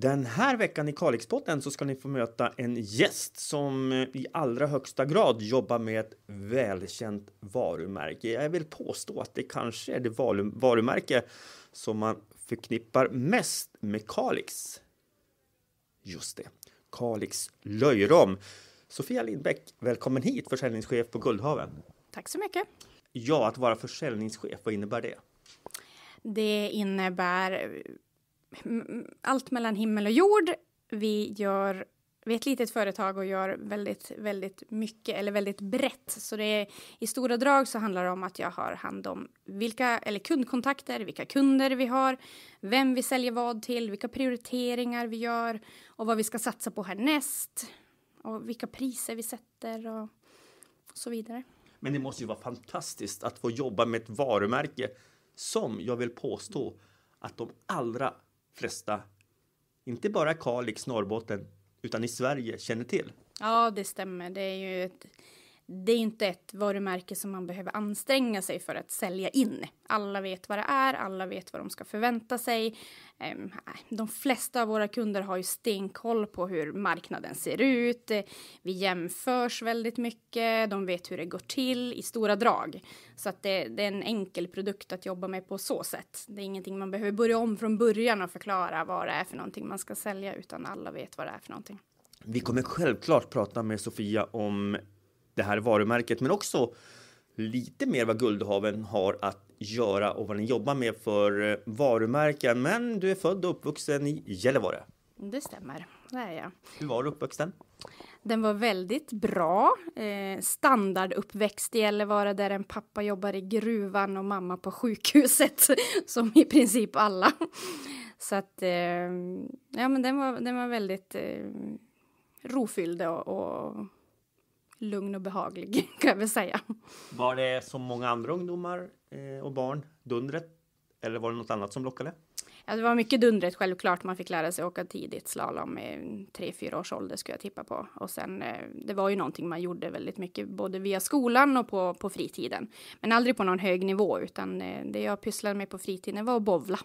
Den här veckan i Kalixpotten så ska ni få möta en gäst som eh, i allra högsta grad jobbar med ett välkänt varumärke. Jag vill påstå att det kanske är det varumärke som man förknippar mest med Kalix. Just det, Kalix löjrom. Sofia Lindbäck, välkommen hit, försäljningschef på Guldhaven. Tack så mycket. Ja, att vara försäljningschef, vad innebär det? Det innebär allt mellan himmel och jord. Vi gör vi är ett litet företag och gör väldigt, väldigt mycket eller väldigt brett. Så det är, i stora drag så handlar det om att jag har hand om vilka eller kundkontakter, vilka kunder vi har, vem vi säljer vad till, vilka prioriteringar vi gör och vad vi ska satsa på härnäst och vilka priser vi sätter och så vidare. Men det måste ju vara fantastiskt att få jobba med ett varumärke som jag vill påstå att de allra flesta, inte bara Kalix, Norrbotten, utan i Sverige känner till. Ja, det stämmer. Det är ju ett det är inte ett varumärke som man behöver anstränga sig för att sälja in. Alla vet vad det är, alla vet vad de ska förvänta sig. Ehm, de flesta av våra kunder har ju stenkoll på hur marknaden ser ut. Vi jämförs väldigt mycket, de vet hur det går till i stora drag. Så att det, det är en enkel produkt att jobba med på så sätt. Det är ingenting man behöver börja om från början och förklara vad det är för någonting man ska sälja, utan alla vet vad det är för någonting. Vi kommer självklart prata med Sofia om det här varumärket, men också lite mer vad Guldhaven har att göra och vad ni jobbar med för eh, varumärken. Men du är född och uppvuxen i Gällivare. Det stämmer, det är jag. Hur var uppväxten? Den var väldigt bra. Eh, standarduppväxt i Gällivare där en pappa jobbar i gruvan och mamma på sjukhuset, som i princip alla. Så att, eh, ja men den var, den var väldigt eh, rofylld och, och lugn och behaglig kan jag väl säga. Var det som många andra ungdomar eh, och barn, dundret? Eller var det något annat som lockade? Ja, det var mycket dundret självklart. Man fick lära sig åka tidigt slalom i tre, fyra års ålder skulle jag tippa på. Och sen eh, det var ju någonting man gjorde väldigt mycket både via skolan och på, på fritiden. Men aldrig på någon hög nivå utan eh, det jag pysslade med på fritiden var att bovla.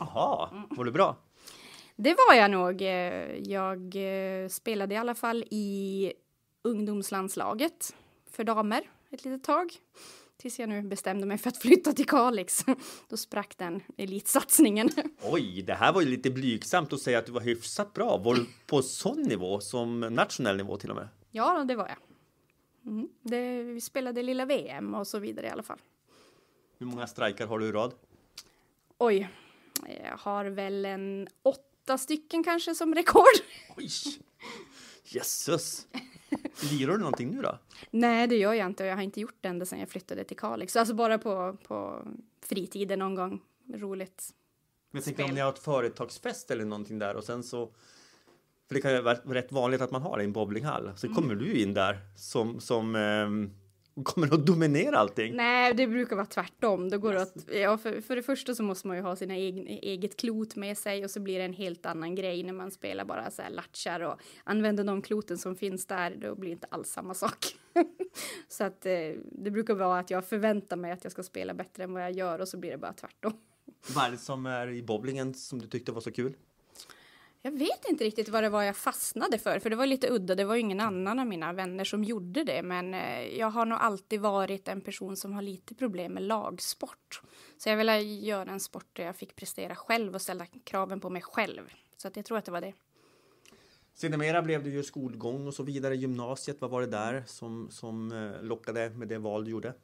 Jaha, mm. var du bra? Det var jag nog. Jag spelade i alla fall i ungdomslandslaget för damer ett litet tag. Tills jag nu bestämde mig för att flytta till Kalix. Då sprack den elitsatsningen. Oj, det här var ju lite blygsamt att säga att du var hyfsat bra. Var du på sån nivå, som nationell nivå till och med? Ja, det var jag. Mm. Det, vi spelade lilla VM och så vidare i alla fall. Hur många strejkar har du i rad? Oj, jag har väl en åtta stycken kanske som rekord. Oj! Jösses! Lirar du någonting nu då? Nej, det gör jag inte och jag har inte gjort det ända sedan jag flyttade till Kalix. Alltså bara på, på fritiden någon gång. Roligt. Men jag tänkte om ni har ett företagsfest eller någonting där och sen så för det kan ju vara rätt vanligt att man har det i en bowlinghall. Så mm. kommer du in där som, som eh, kommer att dominera allting. Nej, det brukar vara tvärtom. Då går yes. att, ja, för, för det första så måste man ju ha sina egen, eget klot med sig och så blir det en helt annan grej när man spelar bara så här latchar och använder de kloten som finns där. Då blir det inte alls samma sak. så att eh, det brukar vara att jag förväntar mig att jag ska spela bättre än vad jag gör och så blir det bara tvärtom. Vad är det som är i bowlingen som du tyckte var så kul? Jag vet inte riktigt vad det var jag fastnade för, för det var lite udda. Det var ju ingen annan av mina vänner som gjorde det, men eh, jag har nog alltid varit en person som har lite problem med lagsport. Så jag ville göra en sport där jag fick prestera själv och ställa kraven på mig själv. Så att jag tror att det var det. Sedermera blev det ju skolgång och så vidare, gymnasiet. Vad var det där som, som eh, lockade med det val du gjorde?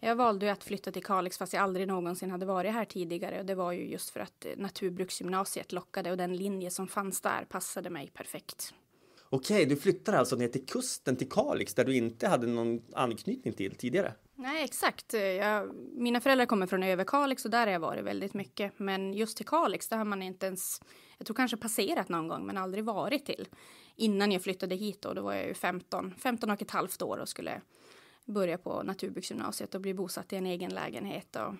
Jag valde att flytta till Kalix fast jag aldrig någonsin hade varit här tidigare och det var ju just för att eh, naturbruksgymnasiet lockade och den linje som fanns där passade mig perfekt. Okej, du flyttar alltså ner till kusten till Kalix där du inte hade någon anknytning till tidigare? Nej, exakt. Jag, mina föräldrar kommer från Överkalix och där har jag varit väldigt mycket. Men just till Kalix, där har man inte ens, jag tror kanske passerat någon gång, men aldrig varit till. Innan jag flyttade hit då, då var jag ju 15, 15 och ett halvt år och skulle börja på naturbruksgymnasiet och bli bosatt i en egen lägenhet och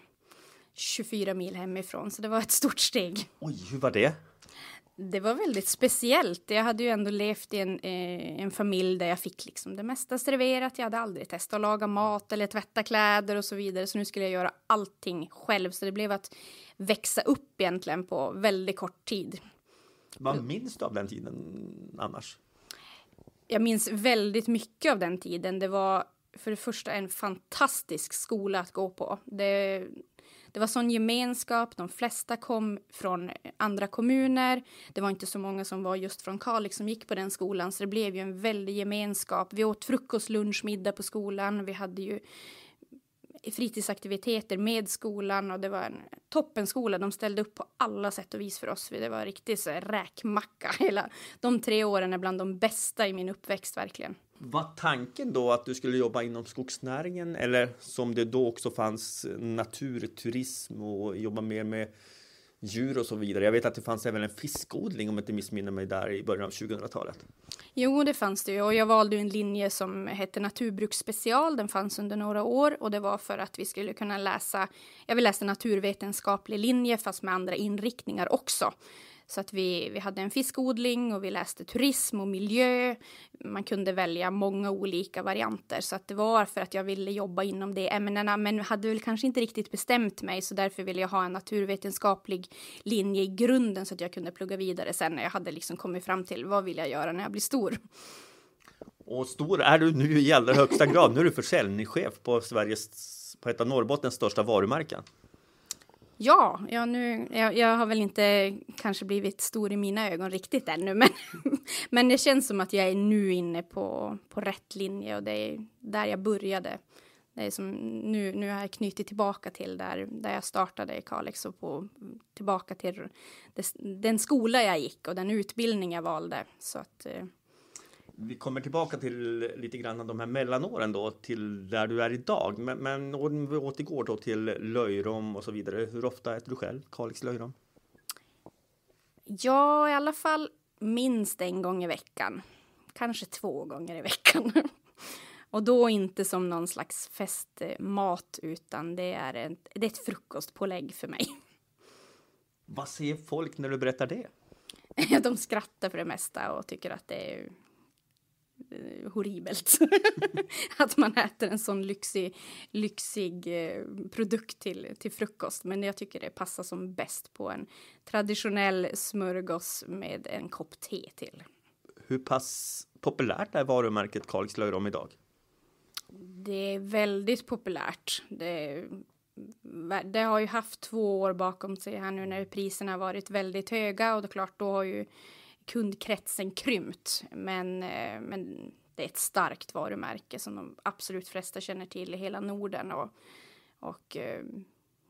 24 mil hemifrån. Så det var ett stort steg. Oj, hur var det? Det var väldigt speciellt. Jag hade ju ändå levt i en, eh, en familj där jag fick liksom det mesta serverat. Jag hade aldrig testat att laga mat eller tvätta kläder och så vidare. Så nu skulle jag göra allting själv. Så det blev att växa upp egentligen på väldigt kort tid. Vad minns du av den tiden annars? Jag minns väldigt mycket av den tiden. Det var för det första en fantastisk skola att gå på. Det, det var sån gemenskap, de flesta kom från andra kommuner. Det var inte så många som var just från Kalix som gick på den skolan, så det blev ju en väldig gemenskap. Vi åt frukost, lunch, middag på skolan. Vi hade ju fritidsaktiviteter med skolan och det var en toppenskola. De ställde upp på alla sätt och vis för oss. Det var riktigt så räkmacka. Hela, de tre åren är bland de bästa i min uppväxt verkligen. Var tanken då att du skulle jobba inom skogsnäringen eller som det då också fanns eh, naturturism och jobba mer med djur och så vidare? Jag vet att det fanns även en fiskodling om jag inte missminner mig där i början av 2000-talet. Jo, det fanns det ju och jag valde en linje som hette naturbruksspecial. Den fanns under några år och det var för att vi skulle kunna läsa. Jag vill läsa naturvetenskaplig linje fast med andra inriktningar också så att vi, vi hade en fiskodling och vi läste turism och miljö. Man kunde välja många olika varianter så att det var för att jag ville jobba inom de ämnena men hade väl kanske inte riktigt bestämt mig så därför ville jag ha en naturvetenskaplig linje i grunden så att jag kunde plugga vidare sen när jag hade liksom kommit fram till vad vill jag göra när jag blir stor. Och stor är du nu i allra högsta grad. Nu är du försäljningschef på Sveriges, på ett av Norrbottens största varumärken. Ja, ja nu, jag, jag, har väl inte kanske blivit stor i mina ögon riktigt ännu, men, men det känns som att jag är nu inne på, på rätt linje och det är där jag började. Det är som nu, nu har jag knutit tillbaka till där, där jag startade i Kalix och på, tillbaka till det, den skola jag gick och den utbildning jag valde. Så att eh, vi kommer tillbaka till lite grann de här mellanåren då till där du är idag. Men, men om vi återgår då till löjrom och så vidare. Hur ofta äter du själv Kalix löjrom? Ja, i alla fall minst en gång i veckan. Kanske två gånger i veckan. Och då inte som någon slags festmat utan det är ett, det är ett frukostpålägg för mig. Vad säger folk när du berättar det? De skrattar för det mesta och tycker att det är Eh, horribelt att man äter en sån lyxig, lyxig eh, produkt till, till frukost. Men jag tycker det passar som bäst på en traditionell smörgås med en kopp te till. Hur pass populärt är varumärket Karls löjrom idag? Det är väldigt populärt. Det, det, har ju haft två år bakom sig här nu när priserna varit väldigt höga och det är klart då har ju kundkretsen krympt, men, eh, men det är ett starkt varumärke som de absolut flesta känner till i hela Norden och, och eh,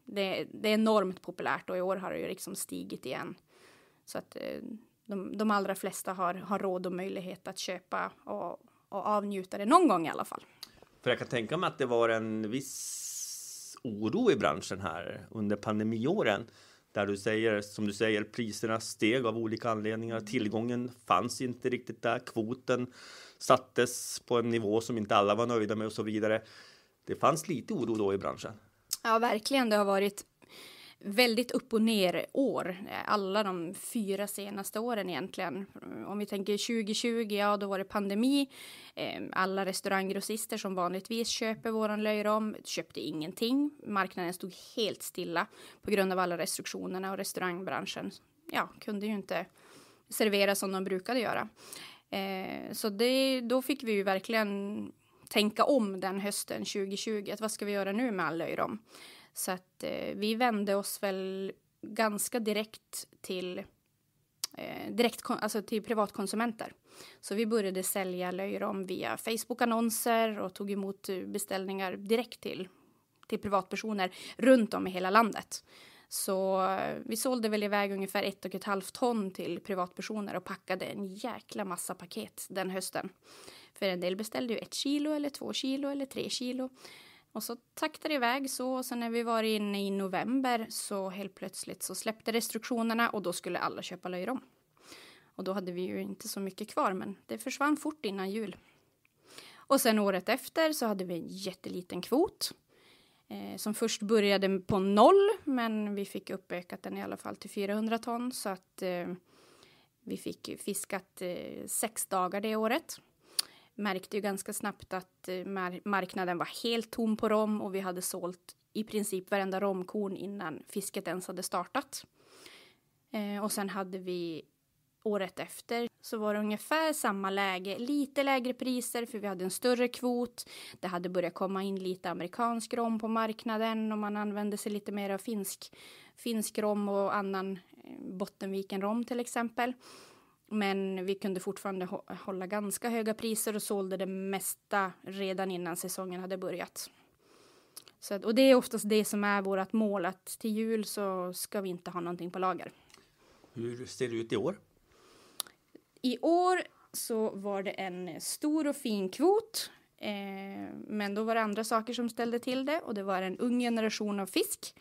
det, det, är enormt populärt och i år har det ju liksom stigit igen. Så att eh, de, de allra flesta har, har råd och möjlighet att köpa och, och avnjuta det någon gång i alla fall. För jag kan tänka mig att det var en viss oro i branschen här under pandemiåren där du säger, som du säger, priserna steg av olika anledningar. Mm. Tillgången fanns inte riktigt där. Kvoten sattes på en nivå som inte alla var nöjda med och så vidare. Det fanns lite oro då i branschen. Ja, verkligen. Det har varit väldigt upp och ner år, eh, alla de fyra senaste åren egentligen. Om vi tänker 2020, ja då var det pandemi. Ehm, alla restauranggrossister som vanligtvis köper våran löjrom köpte ingenting. Marknaden stod helt stilla på grund av alla restriktionerna och restaurangbranschen ja, kunde ju inte servera som de brukade göra. Ehm, så det, då fick vi ju verkligen tänka om den hösten 2020. Att vad ska vi göra nu med all löjrom? Så att eh, vi vände oss väl ganska direkt till eh, direkt alltså till privatkonsumenter. Så vi började sälja löjrom via Facebook-annonser och tog emot eh, beställningar direkt till, till privatpersoner runt om i hela landet. Så eh, vi sålde väl iväg ungefär ett och ett halvt ton till privatpersoner och packade en jäkla massa paket den hösten. För en del beställde ju ett kilo eller två kilo eller tre kilo. Och så taktade det iväg så och sen när vi var inne i november så helt plötsligt så släppte restriktionerna och då skulle alla köpa löjrom. Och då hade vi ju inte så mycket kvar men det försvann fort innan jul. Och sen året efter så hade vi en jätteliten kvot. Eh, som först började på noll men vi fick uppökat den i alla fall till 400 ton så att eh, vi fick fiskat eh, sex dagar det året märkte ju ganska snabbt att eh, marknaden var helt tom på rom och vi hade sålt i princip varenda romkorn innan fisket ens hade startat. Eh, och sen hade vi året efter så var det ungefär samma läge, lite lägre priser för vi hade en större kvot. Det hade börjat komma in lite amerikansk rom på marknaden och man använde sig lite mer av finsk, finsk rom och annan eh, Bottenviken rom till exempel. Men vi kunde fortfarande hålla ganska höga priser och sålde det mesta redan innan säsongen hade börjat. Så, och det är oftast det som är vårt mål, att till jul så ska vi inte ha någonting på lager. Hur ser det ut i år? I år så var det en stor och fin kvot. Eh, men då var det andra saker som ställde till det och det var en ung generation av fisk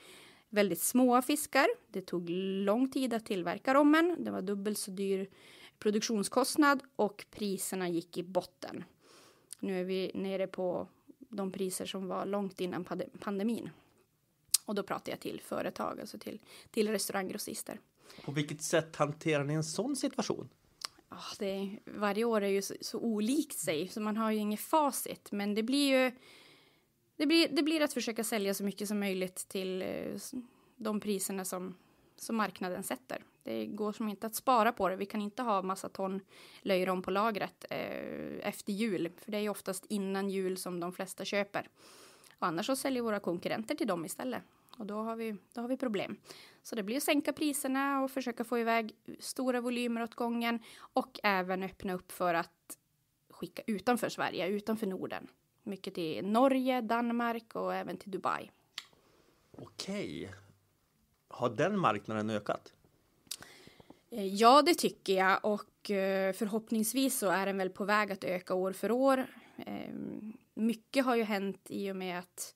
väldigt små fiskar. Det tog lång tid att tillverka rommen. Det var dubbelt så dyr produktionskostnad och priserna gick i botten. Nu är vi nere på de priser som var långt innan pandemin. Och då pratar jag till företag, alltså till, till restauranggrossister. På vilket sätt hanterar ni en sån situation? Oh, det, varje år är ju så, så olikt sig, så man har ju inget facit. Men det blir ju det blir, det blir att försöka sälja så mycket som möjligt till eh, de priserna som, som marknaden sätter. Det går som inte att spara på det. Vi kan inte ha massa ton löjrom på lagret eh, efter jul, för det är oftast innan jul som de flesta köper. Och annars så säljer våra konkurrenter till dem istället och då har vi, då har vi problem. Så det blir att sänka priserna och försöka få iväg stora volymer åt gången och även öppna upp för att skicka utanför Sverige, utanför Norden. Mycket till Norge, Danmark och även till Dubai. Okej. Har den marknaden ökat? Eh, ja, det tycker jag och eh, förhoppningsvis så är den väl på väg att öka år för år. Ehm, mycket har ju hänt i och med att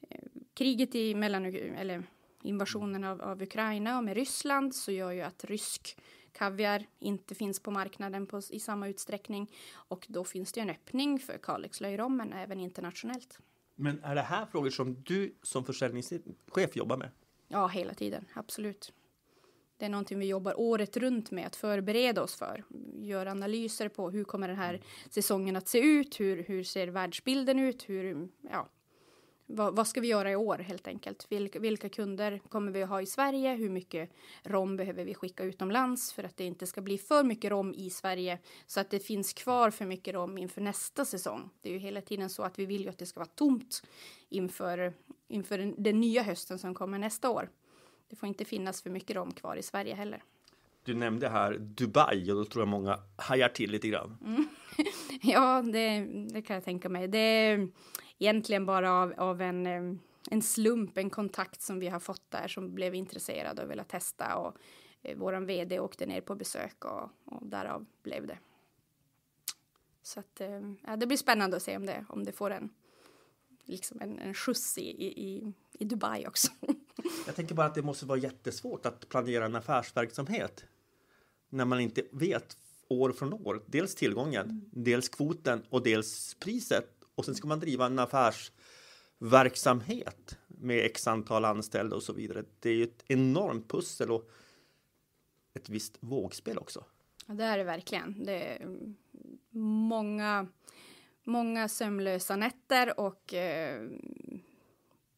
eh, kriget i mellan eller invasionen av, av Ukraina och med Ryssland så gör ju att rysk kaviar inte finns på marknaden på, i samma utsträckning. Och då finns det en öppning för Kalix löjrommen även internationellt. Men är det här frågor som du som försäljningschef jobbar med? Ja, hela tiden, absolut. Det är någonting vi jobbar året runt med att förbereda oss för. Gör analyser på hur kommer den här säsongen att se ut? Hur, hur ser världsbilden ut? Hur, ja, vad, vad, ska vi göra i år helt enkelt? Vilka, vilka kunder kommer vi att ha i Sverige? Hur mycket rom behöver vi skicka utomlands för att det inte ska bli för mycket rom i Sverige så att det finns kvar för mycket rom inför nästa säsong? Det är ju hela tiden så att vi vill ju att det ska vara tomt inför, inför den, den nya hösten som kommer nästa år. Det får inte finnas för mycket rom kvar i Sverige heller. Du nämnde här Dubai och då tror jag många hajar till lite grann. Mm. ja, det, det, kan jag tänka mig. Det, egentligen bara av, av en, en slump, en kontakt som vi har fått där som blev intresserad och ville testa. Och eh, våran vd åkte ner på besök och, och därav blev det. Så att, eh, det blir spännande att se om det, om det får en, liksom en, en skjuts i, i, i Dubai också. Jag tänker bara att det måste vara jättesvårt att planera en affärsverksamhet när man inte vet år från år. Dels tillgången, mm. dels kvoten och dels priset och sen ska man driva en affärsverksamhet med x antal anställda och så vidare. Det är ju ett enormt pussel och ett visst vågspel också. Ja, det är det verkligen. Det är mm, många, många sömnlösa nätter och eh,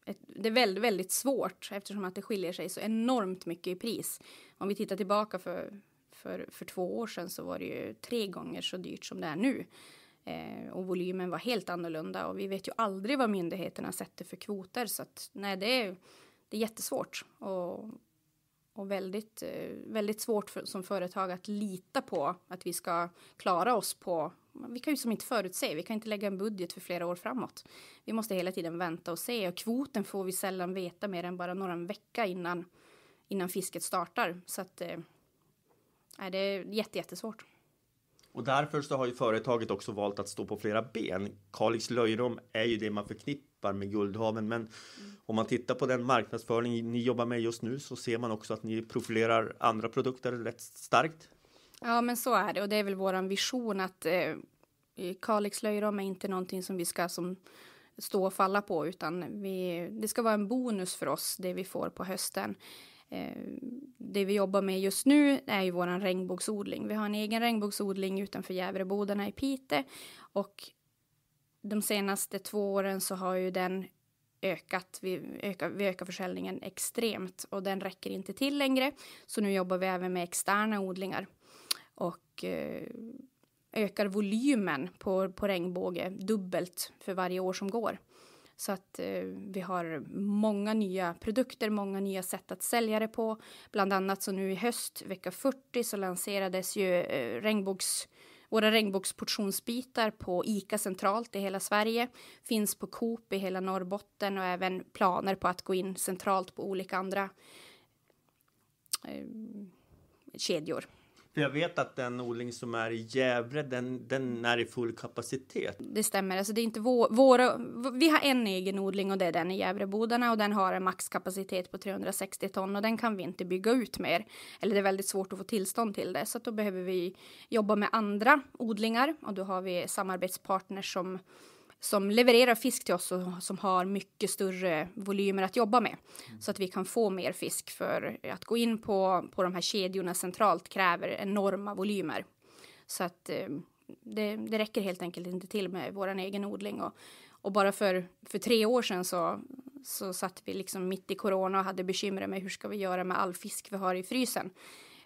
ett, det är väldigt, väldigt svårt eftersom att det skiljer sig så enormt mycket i pris. Om vi tittar tillbaka för, för, för två år sedan så var det ju tre gånger så dyrt som det är nu. Eh, och volymen var helt annorlunda och vi vet ju aldrig vad myndigheterna sätter för kvoter så att nej, det är, det är jättesvårt och, och väldigt, eh, väldigt svårt för, som företag att lita på att vi ska klara oss på vi kan ju som inte förutse, vi kan inte lägga en budget för flera år framåt. Vi måste hela tiden vänta och se och kvoten får vi sällan veta mer än bara några vecka innan innan fisket startar så att eh, det är jätte jättesvårt. Och därför så har ju företaget också valt att stå på flera ben. Kalix löjrom är ju det man förknippar med Guldhaven, men mm. om man tittar på den marknadsföring ni jobbar med just nu så ser man också att ni profilerar andra produkter rätt starkt. Ja, men så är det och det är väl våran vision att eh, Kalix löjrom är inte någonting som vi ska som stå och falla på utan vi, det ska vara en bonus för oss det vi får på hösten. Eh, det vi jobbar med just nu är ju vår regnbågsodling. Vi har en egen regnbågsodling utanför Jävrebodarna i Pite och de senaste två åren så har ju den ökat. Vi ökar, vi ökar försäljningen extremt och den räcker inte till längre. Så nu jobbar vi även med externa odlingar och eh, ökar volymen på, på regnbåge dubbelt för varje år som går. Så att eh, vi har många nya produkter, många nya sätt att sälja det på. Bland annat så nu i höst, vecka 40, så lanserades ju eh, regnbågs, våra regnbågsportionsbitar på ICA centralt i hela Sverige. Finns på Coop i hela Norrbotten och även planer på att gå in centralt på olika andra eh, kedjor. För jag vet att den odling som är i Gävle, den, den är i full kapacitet. Det stämmer, alltså det är inte vår, våra, vi har en egen odling och det är den i Gävlebodarna och den har en maxkapacitet på 360 ton och den kan vi inte bygga ut mer. Eller det är väldigt svårt att få tillstånd till det så då behöver vi jobba med andra odlingar och då har vi samarbetspartners som som levererar fisk till oss och som har mycket större volymer att jobba med mm. så att vi kan få mer fisk för att gå in på, på de här kedjorna centralt kräver enorma volymer. Så att eh, det, det räcker helt enkelt inte till med vår egen odling och, och bara för, för tre år sedan så, så satt vi liksom mitt i corona och hade bekymmer med hur ska vi göra med all fisk vi har i frysen.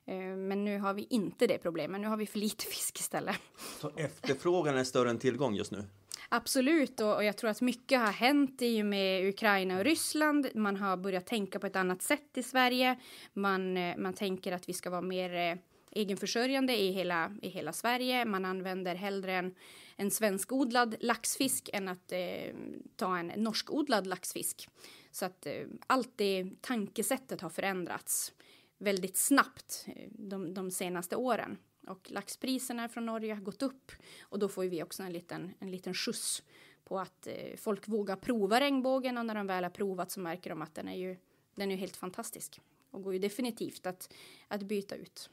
Eh, men nu har vi inte det problemet. Nu har vi för lite fisk istället. Så efterfrågan är större än tillgång just nu? Absolut, och, och, jag tror att mycket har hänt i och med Ukraina och Ryssland. Man har börjat tänka på ett annat sätt i Sverige. Man, eh, man tänker att vi ska vara mer eh, egenförsörjande i hela, i hela Sverige. Man använder hellre en, en svenskodlad laxfisk än att eh, ta en norskodlad laxfisk. Så att eh, allt det tankesättet har förändrats väldigt snabbt eh, de, de senaste åren. Och laxpriserna från Norge har gått upp och då får vi också en liten, en liten skjuts på att eh, folk vågar prova regnbågen och när de väl har provat så märker de att den är ju, den är helt fantastisk och går ju definitivt att, att byta ut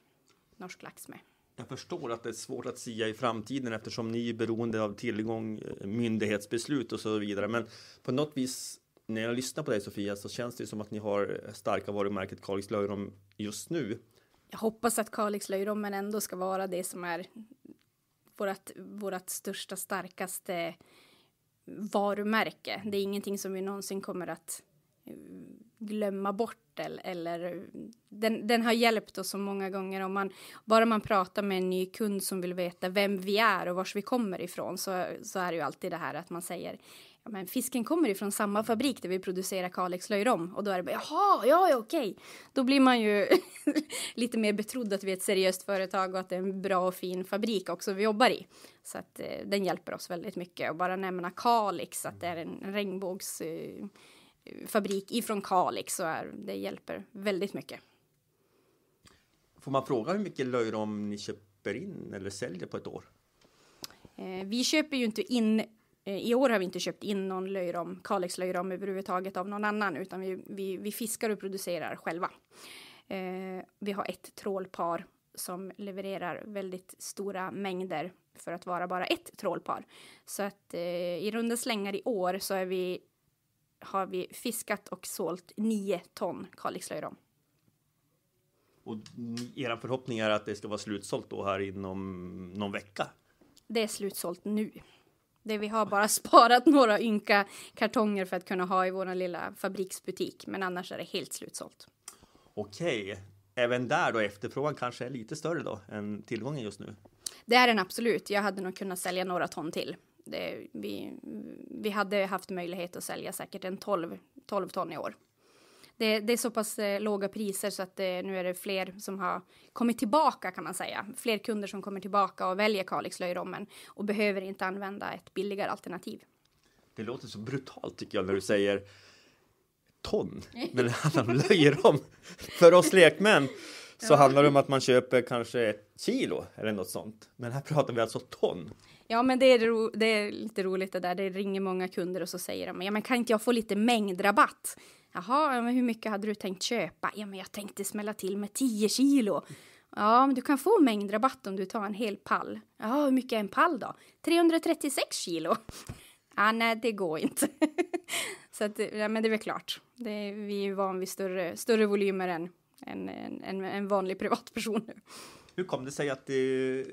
norsk lax med. Jag förstår att det är svårt att sia i framtiden eftersom ni är beroende av tillgång, eh, myndighetsbeslut och så vidare. Men på något vis när jag lyssnar på dig Sofia så känns det som att ni har eh, starka varumärket Kalix löjrom just nu jag hoppas att Kalix löjrommen ändå ska vara det som är vårt, vårt största, starkaste varumärke. Det är ingenting som vi någonsin kommer att eh, glömma bort eller, eller den, den, har hjälpt oss så många gånger om man bara man pratar med en ny kund som vill veta vem vi är och var vi kommer ifrån så, så är det ju alltid det här att man säger ja, men fisken kommer ifrån samma fabrik där vi producerar Kalix löjrom och då är det bara jaha, ja, ja okej. Då blir man ju lite mer betrodd att vi är ett seriöst företag och att det är en bra och fin fabrik också vi jobbar i. Så att eh, den hjälper oss väldigt mycket och bara nämna Kalix att det är en regnbågsfabrik eh, ifrån Kalix så är, det hjälper väldigt mycket. Får man fråga hur mycket löjrom ni köper in eller säljer på ett år? Eh, vi köper ju inte in Eh, I år har vi inte köpt in någon löjrom, Kalixlöjrom överhuvudtaget av någon annan utan vi, vi, vi fiskar och producerar själva. Eh, vi har ett trålpar som levererar väldigt stora mängder för att vara bara ett trålpar. Så att eh, i runda slängar i år så är vi, har vi fiskat och sålt 9 ton Kalixlöjrom. Och era förhoppning är att det ska vara slutsålt då här inom någon vecka? Det är slutsålt nu. Det vi har bara sparat några ynka kartonger för att kunna ha i vår lilla fabriksbutik, men annars är det helt slutsålt. Okej, även där då efterfrågan kanske är lite större då än tillgången just nu? Det är den absolut. Jag hade nog kunnat sälja några ton till. Det, vi, vi hade haft möjlighet att sälja säkert en 12, 12 ton i år det, det är så pass eh, låga priser så att eh, nu är det fler som har kommit tillbaka kan man säga. Fler kunder som kommer tillbaka och väljer Kalix löjrommen och behöver inte använda ett billigare alternativ. Det låter så brutalt tycker jag när du säger ton när det handlar om löjrom. För oss lekmän så ja. handlar det om att man köper kanske ett kilo eller något sånt. Men här pratar vi alltså ton. Ja, men det är, ro, det är lite roligt det där. Det ringer många kunder och så säger de, ja, men kan inte jag få lite mängdrabatt? Jaha, men hur mycket hade du tänkt köpa? Ja, men jag tänkte smälla till med 10 kilo. Ja, men du kan få mängdrabatt om du tar en hel pall. Ja, hur mycket är en pall då? 336 kilo. Ah, nej, det går inte. så att, ja, men det är väl klart. Det är, vi är ju van vid större, större volymer än en, en, en vanlig privatperson nu. Hur kom det sig att det, eh,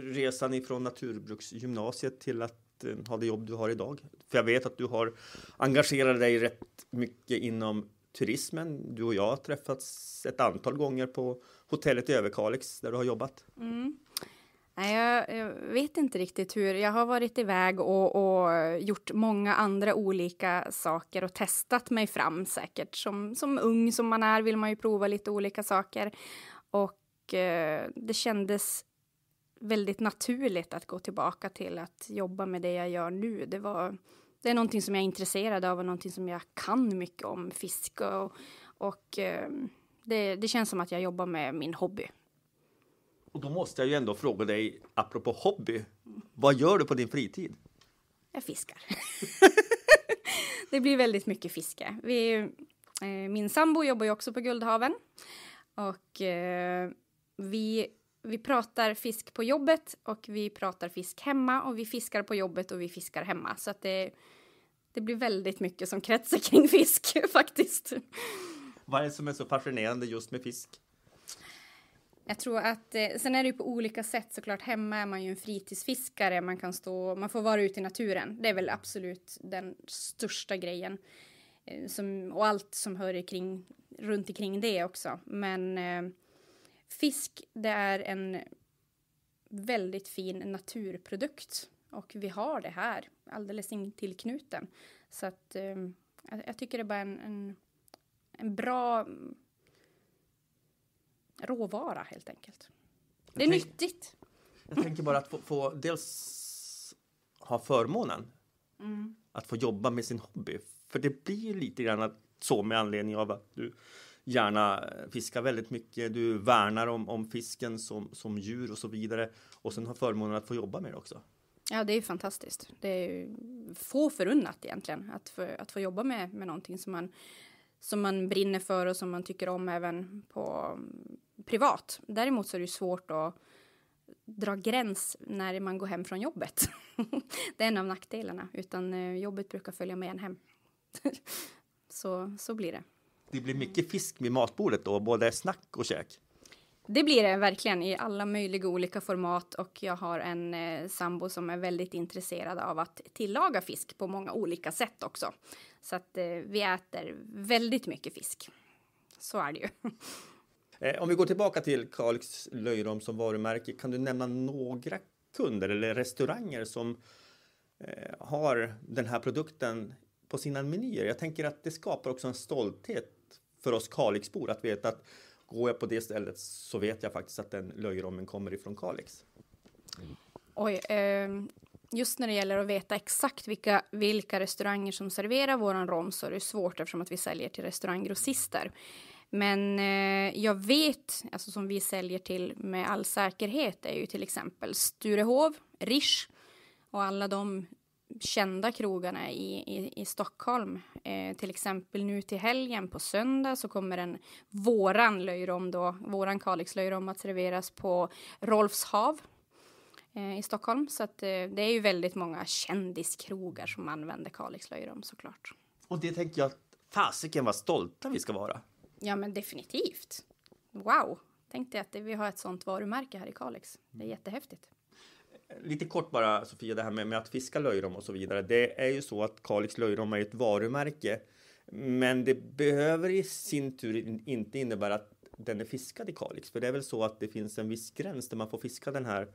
resan ifrån naturbruksgymnasiet till att Eh, ha det jobb du har idag? För jag vet att du har engagerat dig rätt mycket inom turismen. Du och jag har träffats ett antal gånger på hotellet i Överkalix där du har jobbat. Mm. jag, jag, vet inte riktigt hur. Jag har varit iväg och, och gjort många andra olika saker och testat mig fram säkert. Som, som ung som man är vill man ju prova lite olika saker och eh, det kändes väldigt naturligt att gå tillbaka till att jobba med det jag gör nu. Det var det är någonting som jag är intresserad av och någonting som jag kan mycket om fiske och, och ehm, det, det, känns som att jag jobbar med min hobby. Och då måste jag ju ändå fråga dig apropå hobby. Vad gör du på din fritid? Jag fiskar. det blir väldigt mycket fiske. Vi, eh, min sambo jobbar ju också på Guldhaven och eh, vi vi pratar fisk på jobbet och vi pratar fisk hemma och vi fiskar på jobbet och vi fiskar hemma. Så att det, det blir väldigt mycket som kretsar kring fisk faktiskt. Vad är det som är så fascinerande just med fisk? Jag tror att, eh, sen är det ju på olika sätt såklart. Hemma är man ju en fritidsfiskare, man kan stå, man får vara ute i naturen. Det är väl absolut den största grejen. Eh, som, och allt som hör kring, runt omkring det också. Men eh, Fisk, det är en väldigt fin naturprodukt och vi har det här alldeles intill knuten. Så att eh, jag tycker det är bara en, en, en bra mm, råvara helt enkelt. Det är jag nyttigt. Jag tänker bara att få, få dels ha förmånen mm. att få jobba med sin hobby. För det blir lite grann så med anledning av att du gärna fiskar väldigt mycket. Du värnar om, om fisken som, som djur och så vidare. Och sen har förmånen att få jobba med det också. Ja, det är fantastiskt. Det är få förunnat egentligen att få, att få jobba med, med någonting som man, som man brinner för och som man tycker om även på mm, privat. Däremot så är det svårt att dra gräns när man går hem från jobbet. det är en av nackdelarna, utan eh, jobbet brukar följa med en hem. så, så blir det det blir mycket fisk vid matbordet då, både snack och käk. Det blir det verkligen i alla möjliga olika format och jag har en eh, sambo som är väldigt intresserad av att tillaga fisk på många olika sätt också. Så att eh, vi äter väldigt mycket fisk. Så är det ju. Eh, om vi går tillbaka till Kalix löjrom som varumärke, kan du nämna några kunder eller restauranger som eh, har den här produkten på sina menyer? Jag tänker att det skapar också en stolthet för oss Kalixbor att veta att går jag på det stället så vet jag faktiskt att den löjrommen kommer ifrån Kalix. Oj, eh, just när det gäller att veta exakt vilka, vilka restauranger som serverar våran rom så är det svårt eftersom att vi säljer till restauranggrossister. Men eh, jag vet, alltså som vi säljer till med all säkerhet är ju till exempel Sturehov, Rish och alla de kända krogarna i, i, i Stockholm. Eh, till exempel nu till helgen på söndag så kommer en våran löjrom då, våran Kalix löjrom att serveras på Rolfs hav eh, i Stockholm. Så att, eh, det är ju väldigt många kändiskrogar som använder Kalix löjrom såklart. Och det tänker jag, fasiken vad stolta vi ska vara. Ja men definitivt. Wow, tänkte jag att vi har ett sånt varumärke här i Kalix. Det är jättehäftigt lite kort bara Sofia, det här med, med att fiska löjrom och så vidare. Det är ju så att Kalix löjrom är ett varumärke, men det behöver i sin tur inte innebära att den är fiskad i Kalix, för det är väl så att det finns en viss gräns där man får fiska den här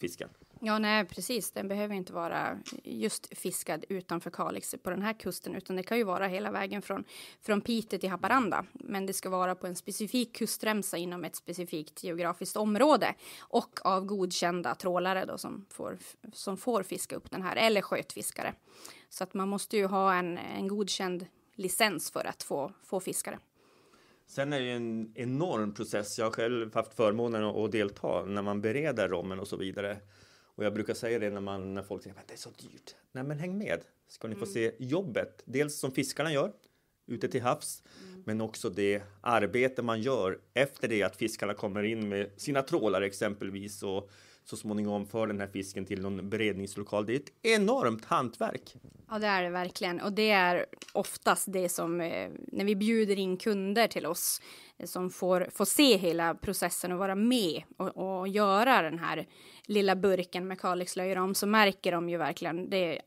fisken. Ja, nej, precis. Den behöver inte vara just fiskad utanför Kalix på den här kusten, utan det kan ju vara hela vägen från, från Piteå till Haparanda. Men det ska vara på en specifik kustremsa inom ett specifikt geografiskt område och av godkända trålare då som får, som får fiska upp den här, eller skötfiskare. Så att man måste ju ha en, en godkänd licens för att få, få fiskare. Sen är det ju en enorm process. Jag har själv haft förmånen att delta när man bereder rommen och så vidare. Och jag brukar säga det när, man, när folk säger att det är så dyrt. Nej, men häng med ska ni få se mm. jobbet. Dels som fiskarna gör ute till havs, mm. men också det arbete man gör efter det att fiskarna kommer in med sina trålar exempelvis och så småningom för den här fisken till någon beredningslokal. Det är ett enormt hantverk. Ja, det är det verkligen. Och det är oftast det som eh, när vi bjuder in kunder till oss eh, som får, får se hela processen och vara med och, och göra den här lilla burken med kalixlöjor om så märker de ju verkligen det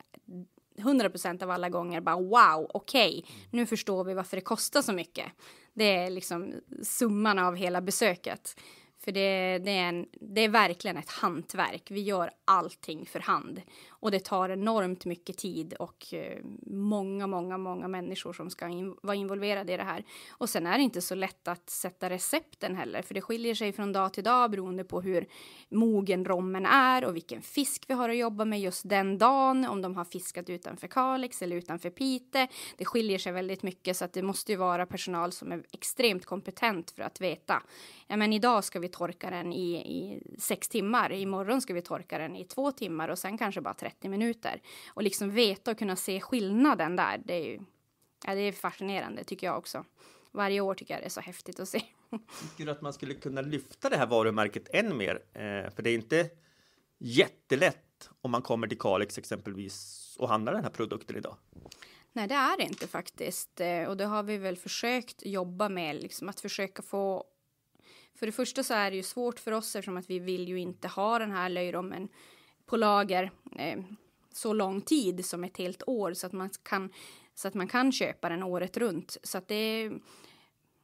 100 procent av alla gånger bara wow, okej, okay, nu förstår vi varför det kostar så mycket. Det är liksom summan av hela besöket. För det, det, är en, det är verkligen ett hantverk. Vi gör allting för hand och det tar enormt mycket tid och eh, många, många, många människor som ska in, vara involverade i det här. Och sen är det inte så lätt att sätta recepten heller, för det skiljer sig från dag till dag beroende på hur mogen rommen är och vilken fisk vi har att jobba med just den dagen, om de har fiskat utanför Kalix eller utanför Pite. Det skiljer sig väldigt mycket så att det måste ju vara personal som är extremt kompetent för att veta. Ja, men idag ska vi torka den i, i sex timmar, imorgon ska vi torka den i två timmar och sen kanske bara 30 minuter. Och liksom veta och kunna se skillnaden där, det är ju ja, det är fascinerande tycker jag också. Varje år tycker jag det är så häftigt att se. Tycker du att man skulle kunna lyfta det här varumärket än mer? Eh, för det är inte jättelätt om man kommer till Kalix exempelvis och handlar den här produkten idag. Nej, det är det inte faktiskt. Eh, och det har vi väl försökt jobba med, liksom att försöka få... För det första så är det ju svårt för oss eftersom att vi vill ju inte ha den här löjrommen på lager eh, så lång tid som ett helt år så att man kan, så att man kan köpa den året runt. Så att det,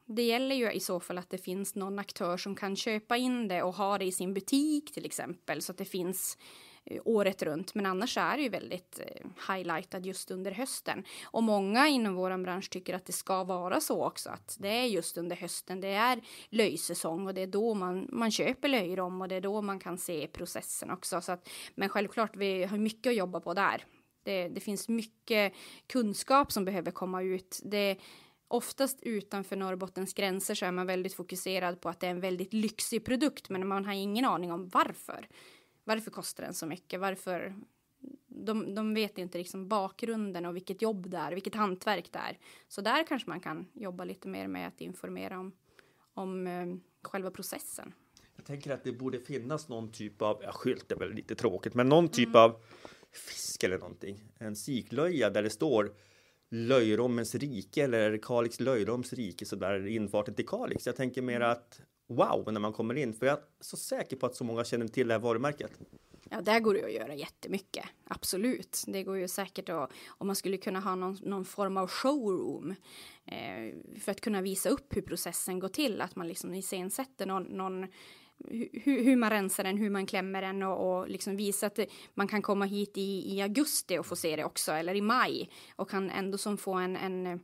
det gäller ju i så fall att det finns någon aktör som kan köpa in det och ha det i sin butik till exempel så att det finns Eh, året runt. Men annars är det ju väldigt eh, highlightad just under hösten. Och många inom vår bransch tycker att det ska vara så också, att det är just under hösten, det är löjsäsong och det är då man, man köper löjrom om och det är då man kan se processen också. Så att, men självklart, vi har mycket att jobba på där. Det, det finns mycket kunskap som behöver komma ut. Det, oftast utanför Norrbottens gränser så är man väldigt fokuserad på att det är en väldigt lyxig produkt, men man har ingen aning om varför varför kostar den så mycket? Varför? De, de vet inte liksom bakgrunden och vilket jobb det är, vilket hantverk det är. Så där kanske man kan jobba lite mer med att informera om, om eh, själva processen. Jag tänker att det borde finnas någon typ av, ja, skylt är väl lite tråkigt, men någon typ mm. av fisk eller någonting. En siklöja där det står Löjrommens rike eller Kalix löjroms rike så där infarten till Kalix. Jag tänker mer mm. att wow när man kommer in, för jag är så säker på att så många känner till det här varumärket. Ja, där går det att göra jättemycket. Absolut. Det går ju säkert att om man skulle kunna ha någon, någon form av showroom eh, för att kunna visa upp hur processen går till, att man liksom iscensätter någon, någon hur, hur, man rensar den, hur man klämmer den och, och liksom visa att man kan komma hit i, i augusti och få se det också eller i maj och kan ändå som få en, en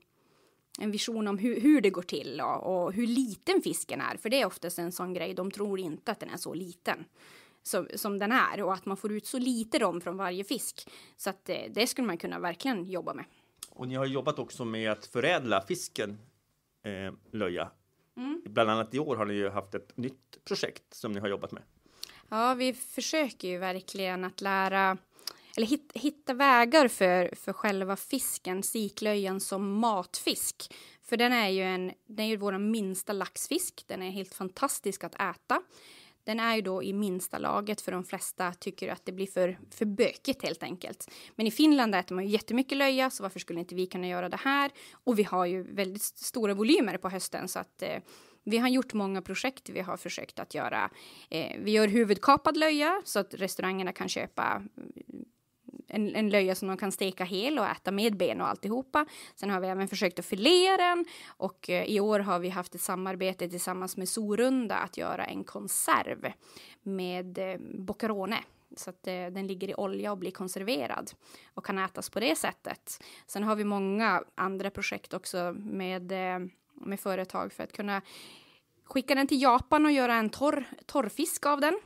en vision om hur, hur det går till och, och, hur liten fisken är. För det är oftast en sån grej, de tror inte att den är så liten som, som den är och att man får ut så lite rom från varje fisk. Så att det, eh, det skulle man kunna verkligen jobba med. Och ni har jobbat också med att förädla fisken, eh, Löja. Mm. Bland annat i år har ni ju haft ett nytt projekt som ni har jobbat med. Ja, vi försöker ju verkligen att lära eller hit, hitta vägar för, för själva fisken, siklöjan, som matfisk. För den är ju, en, den är ju vår minsta laxfisk, den är helt fantastisk att äta. Den är ju då i minsta laget för de flesta tycker att det blir för, för bökigt helt enkelt. Men i Finland äter man ju jättemycket löja så varför skulle inte vi kunna göra det här? Och vi har ju väldigt stora volymer på hösten så att eh, vi har gjort många projekt. Vi har försökt att göra. Eh, vi gör huvudkapad löja så att restaurangerna kan köpa en, en löja som de kan steka hel och äta med ben och alltihopa. Sen har vi även försökt att filea den och eh, i år har vi haft ett samarbete tillsammans med Sorunda att göra en konserv med eh, boccarone så att eh, den ligger i olja och blir konserverad och kan ätas på det sättet. Sen har vi många andra projekt också med, eh, med företag för att kunna skicka den till Japan och göra en torr, torrfisk av den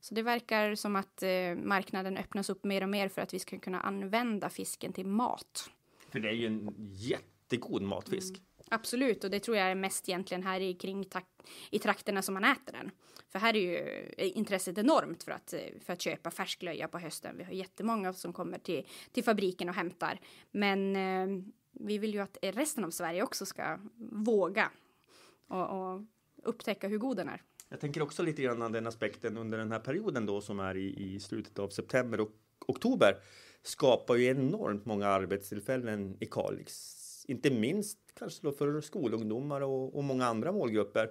så det verkar som att eh, marknaden öppnas upp mer och mer för att vi ska kunna använda fisken till mat. För det är ju en jättegod matfisk. Mm. Absolut, och det tror jag är mest egentligen här i, kring i trakterna som man äter den. För här är ju eh, intresset enormt för att, eh, för att köpa färsk löja på hösten. Vi har jättemånga som kommer till, till fabriken och hämtar. Men eh, vi vill ju att resten av Sverige också ska våga och, och upptäcka hur god den är. Jag tänker också lite grann den aspekten under den här perioden då som är i, i slutet av september och oktober skapar ju enormt många arbetstillfällen i Kalix. Inte minst kanske då för skolungdomar och, och många andra målgrupper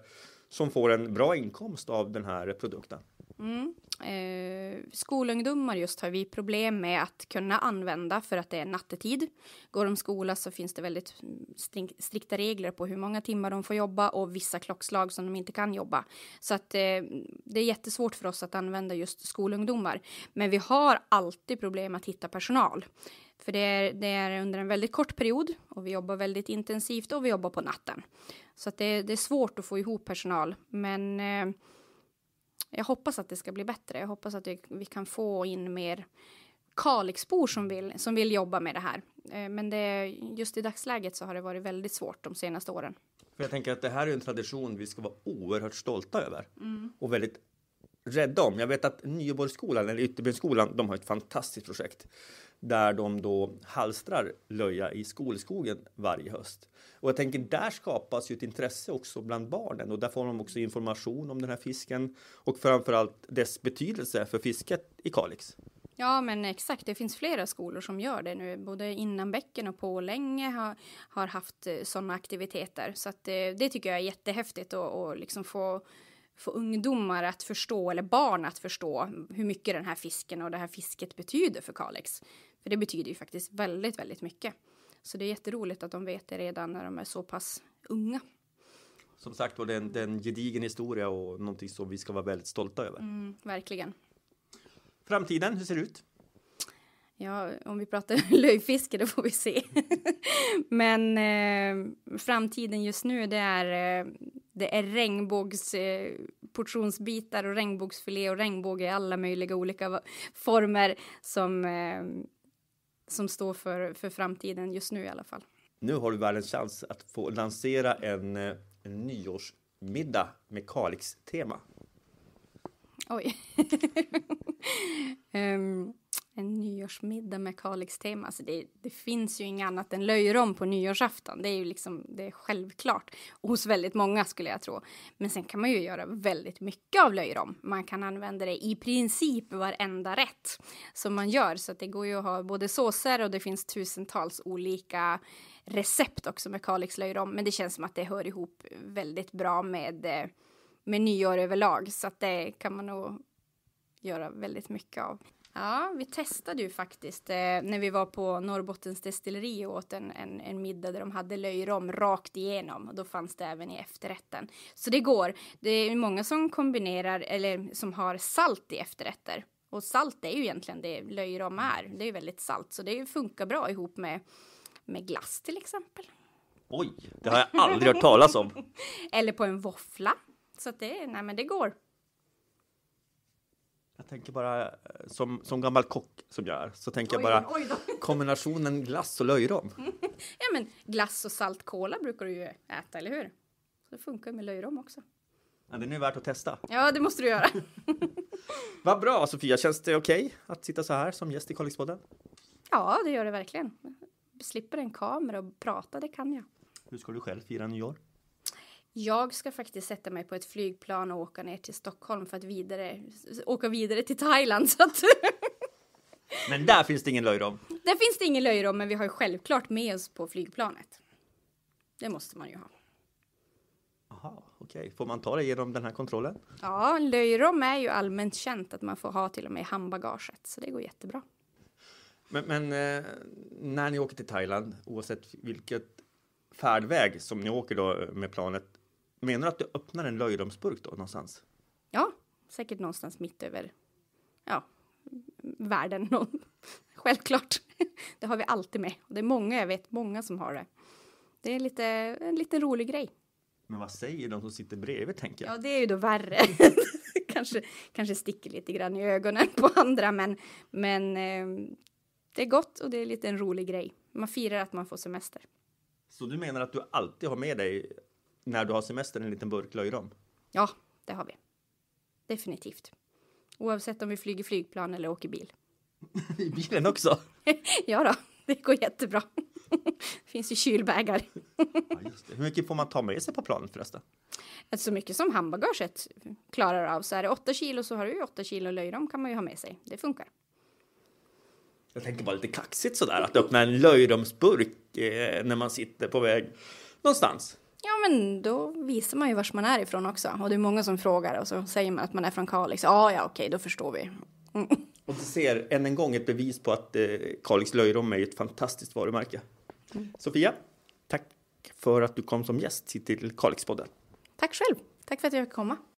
som får en bra inkomst av den här produkten. Mm. Eh, skolungdomar just har vi problem med att kunna använda för att det är nattetid. Går de skola så finns det väldigt strikta regler på hur många timmar de får jobba och vissa klockslag som de inte kan jobba. Så att eh, det är jättesvårt för oss att använda just skolungdomar. Men vi har alltid problem att hitta personal. För det är, det är under en väldigt kort period och vi jobbar väldigt intensivt och vi jobbar på natten. Så att det, det är svårt att få ihop personal. Men eh, jag hoppas att det ska bli bättre. Jag hoppas att vi kan få in mer Kalixbor som vill, som vill jobba med det här. Eh, men det, just i dagsläget så har det varit väldigt svårt de senaste åren. För jag tänker att det här är en tradition vi ska vara oerhört stolta över mm. och väldigt rädda om. Jag vet att Nyborgsskolan eller Ytterbyskolan, de har ett fantastiskt projekt där de då halstrar löja i skolskogen varje höst. Och jag tänker där skapas ju ett intresse också bland barnen och där får de också information om den här fisken och framförallt dess betydelse för fisket i Kalix. Ja, men exakt. Det finns flera skolor som gör det nu. Både Innanbäcken och Pålänge har, har haft eh, sådana aktiviteter. Så att, eh, det tycker jag är jättehäftigt att liksom få, få ungdomar att förstå, eller barn att förstå hur mycket den här fisken och det här fisket betyder för Kalix. För det betyder ju faktiskt väldigt, väldigt mycket. Så det är jätteroligt att de vet det redan när de är så pass unga. Som sagt var, det är en gedigen historia och någonting som vi ska vara väldigt stolta över. Mm, verkligen. Framtiden, hur ser det ut? Ja, om vi pratar löjfiske, då får vi se. Men eh, framtiden just nu, det är, eh, det är regnbågs eh, och regnbågsfilé och regnbåge i alla möjliga olika former som eh, som står för, för framtiden just nu i alla fall. Nu har du världens chans att få lansera en, eh, en nyårsmiddag med Kalix-tema. Oj. um, en nyårsmiddag med Kalix-tema. Alltså det, det, finns ju inget annat än löjrom på nyårsafton. Det är ju liksom, det är självklart hos väldigt många skulle jag tro. Men sen kan man ju göra väldigt mycket av löjrom. Man kan använda det i princip varenda rätt som man gör. Så att det går ju att ha både såser och det finns tusentals olika recept också med Kalix löjrom. Men det känns som att det hör ihop väldigt bra med eh, med nyår överlag så att det kan man nog göra väldigt mycket av. Ja, vi testade ju faktiskt eh, när vi var på Norrbottens destilleri och åt en, en, en middag där de hade löjrom rakt igenom och då fanns det även i efterrätten. Så det går. Det är många som kombinerar eller som har salt i efterrätter och salt är ju egentligen det löjrom är. Det är väldigt salt så det funkar bra ihop med, med glass till exempel. Oj, det har jag aldrig hört talas om. eller på en våffla. Så att det, nej men det går tänker bara, eh, som, som gammal kock som jag är, så tänker oj, jag bara kombinationen glass och löjrom. ja, men glass och salt kola brukar du ju äta, eller hur? Så det funkar med löjrom också. Ja, det är nu värt att testa. Ja, det måste du göra. Vad bra Sofia, känns det okej okay att sitta så här som gäst i Kalixpodden? Ja, det gör det verkligen. Jag slipper en kamera och prata, det kan jag. Hur ska du själv fira nyår? jag ska faktiskt sätta mig på ett flygplan och åka ner till Stockholm för att vidare, åka vidare till Thailand. Så att men där finns det ingen löjrom? Där finns det ingen löjrom, men vi har ju självklart med oss på flygplanet. Det måste man ju ha. Aha, okej. Okay. Får man ta det genom den här kontrollen? Ja, löjrom är ju allmänt känt att man får ha till och med i handbagaget, så det går jättebra. Men, men eh, när ni åker till Thailand, oavsett vilket färdväg som ni åker då med planet, Menar du att du öppnar en löjromsburk då någonstans? Ja, säkert någonstans mitt över ja, världen. Självklart. Det har vi alltid med. Det är många, jag vet, många som har det. Det är lite, en liten rolig grej. Men vad säger de som sitter bredvid tänker jag? Ja, det är ju då värre. kanske, kanske sticker lite grann i ögonen på andra, men, men ehm, det är gott och det är lite en rolig grej. Man firar att man får semester. Så du menar att du alltid har med dig när du har semester en liten burk löjrom? Ja, det har vi. Definitivt. Oavsett om vi flyger flygplan eller åker bil. I bilen också? ja då, det går jättebra. det finns ju kylbägar. ja, Hur mycket får man ta med sig på planet förresten? Alltså, så mycket som handbagaget klarar av. Så är det åtta kilo så har du ju 8 kilo löjrom kan man ju ha med sig. Det funkar. Jag tänker bara lite kaxigt sådär att öppna en löjromsburk eh, när man sitter på väg någonstans. Ja, men då visar man ju vars man är ifrån också. Och det är många som frågar och så säger man att man är från Kalix. Ja, ja, okej, då förstår vi. Mm. Och du ser än en gång ett bevis på att eh, Kalix löjrom är ett fantastiskt varumärke. Mm. Sofia, tack för att du kom som gäst till Kalixpodden. Tack själv. Tack för att jag fick komma.